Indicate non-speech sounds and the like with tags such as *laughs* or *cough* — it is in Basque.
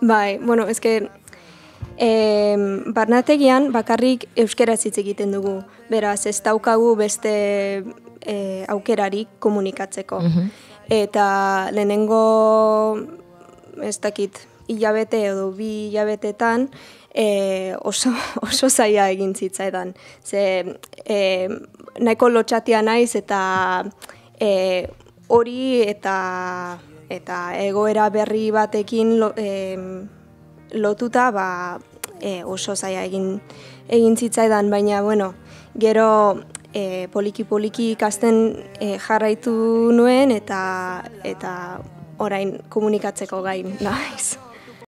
Bai, bueno, ezke, barnategian bakarrik euskera hitz egiten dugu. Beraz, ez daukagu beste e, aukerarik komunikatzeko. Mm Eta lehenengo, ez dakit, hilabete edo bi hilabetetan, e, oso, *laughs* oso egin zitzaidan. Ze, e, nahiko lotxatia naiz eta eh, hori e, eta eta egoera berri batekin lo, lotuta ba, e, oso zaia egin egin zitzaidan baina bueno gero e, poliki poliki ikasten e, jarraitu nuen eta eta orain komunikatzeko gain *laughs* naiz